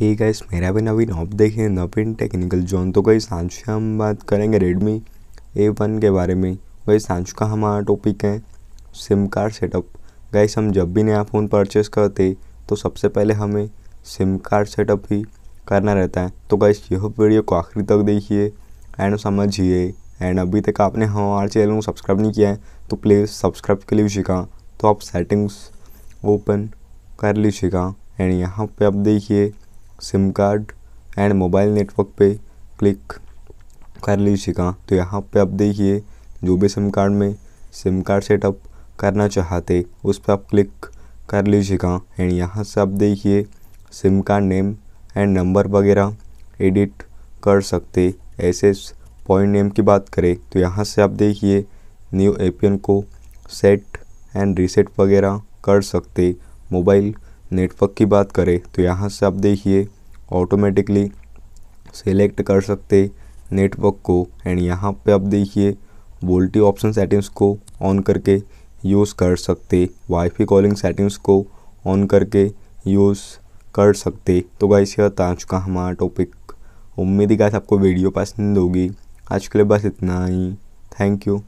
hey guys मेरा भी नवीन op देखें नवीन टेक्निकल जोन तो गई सांझ हम बात करेंगे रेडमी ए वन के बारे में वही सांझ का हमारा टॉपिक है सिम कार्ड सेटअप गाइस हम जब भी नया फ़ोन परचेस करते तो सबसे पहले हमें सिम कार्ड सेटअप ही करना रहता है तो गाइस यह वीडियो को आखिरी तक देखिए एंड समझिए एंड अभी तक आपने हमारे चैनल को सब्सक्राइब नहीं किया है तो प्लीज़ सब्सक्राइब के लिए सीखा तो आप सेटिंग्स ओपन कर लीजिएगा एंड यहाँ पे आप देखिए SIM card and mobile network पे क्लिक कर लीजिएगा तो यहाँ पे आप देखिए जो भी सिम कार्ड में सिम कार्ड सेटअप करना चाहते उस पर आप क्लिक कर लीजिएगा एंड यहाँ से आप देखिए SIM card name and number वगैरह एडिट कर सकते ऐसे पॉइंट नेम की बात करें तो यहाँ से आप देखिए न्यू एपियन को सेट एंड रीसेट वगैरह कर सकते मोबाइल नेटवर्क की बात करें तो यहाँ से आप देखिए ऑटोमेटिकली सेलेक्ट कर सकते नेटवर्क को एंड यहाँ पे आप देखिए वोल्टी ऑप्शन सेटिंग्स को ऑन करके यूज़ कर सकते वाईफाई कॉलिंग सेटिंग्स को ऑन करके यूज़ कर सकते तो गाइस यह आ आज का हमारा टॉपिक उम्मीद ही गाइस आपको वीडियो पसंद होगी आज के लिए बस इतना ही थैंक यू